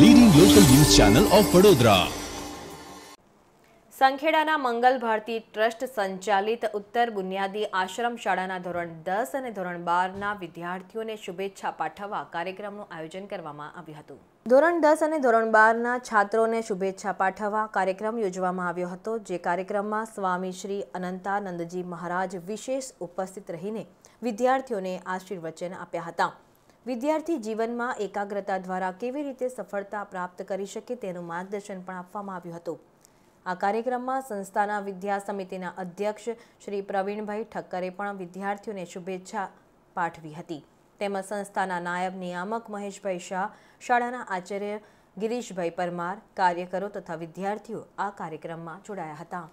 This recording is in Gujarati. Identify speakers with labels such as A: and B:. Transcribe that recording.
A: leading local news channel of Vadodara સંખેડાના મંગલ ભારતી ટ્રસ્ટ સંચાલિત ઉત્તર બુનિયાદી આશ્રમ શાળાના ધોરણ દસ અને ધોરણ બારના વિદ્યાર્થીઓને શુભેચ્છા પાઠવવા કાર્યક્રમનું આયોજન કરવામાં આવ્યું હતું ધોરણ દસ અને ધોરણ બારના છાત્રોને શુભેચ્છા પાઠવવા કાર્યક્રમ યોજવામાં આવ્યો હતો જે કાર્યક્રમમાં સ્વામી શ્રી અનંતાનંદજી મહારાજ વિશેષ ઉપસ્થિત રહીને વિદ્યાર્થીઓને આશીર્વચન આપ્યા હતા વિદ્યાર્થી જીવનમાં એકાગ્રતા દ્વારા કેવી રીતે સફળતા પ્રાપ્ત કરી શકે તેનું માર્ગદર્શન પણ આપવામાં આવ્યું હતું આ કાર્યક્રમમાં સંસ્થાના વિદ્યા સમિતિના અધ્યક્ષ શ્રી પ્રવીણભાઈ ઠક્કરે પણ વિદ્યાર્થીઓને શુભેચ્છા પાઠવી હતી તેમજ સંસ્થાના નાયબ નિયામક મહેશભાઈ શાહ શાળાના આચાર્ય ગિરીશભાઈ પરમાર કાર્યકરો તથા વિદ્યાર્થીઓ આ કાર્યક્રમમાં જોડાયા હતા